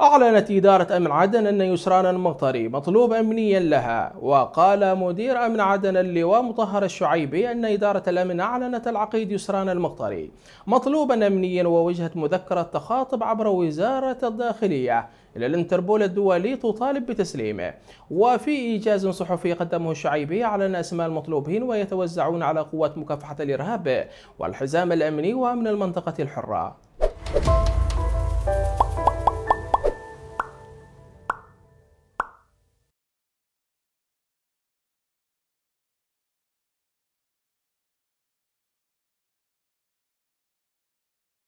أعلنت إدارة أمن عدن أن يسران المغطري مطلوب أمنيا لها وقال مدير أمن عدن اللواء مطهر الشعيبي أن إدارة الأمن أعلنت العقيد يسران المغطري مطلوبا أمنيا ووجهت مذكرة تخاطب عبر وزارة الداخلية إلى الانتربول الدولي تطالب بتسليمه وفي إيجاز صحفي قدمه الشعيبي أعلن أسماء المطلوبين ويتوزعون على قوات مكافحة الإرهاب والحزام الأمني وأمن المنطقة الحرة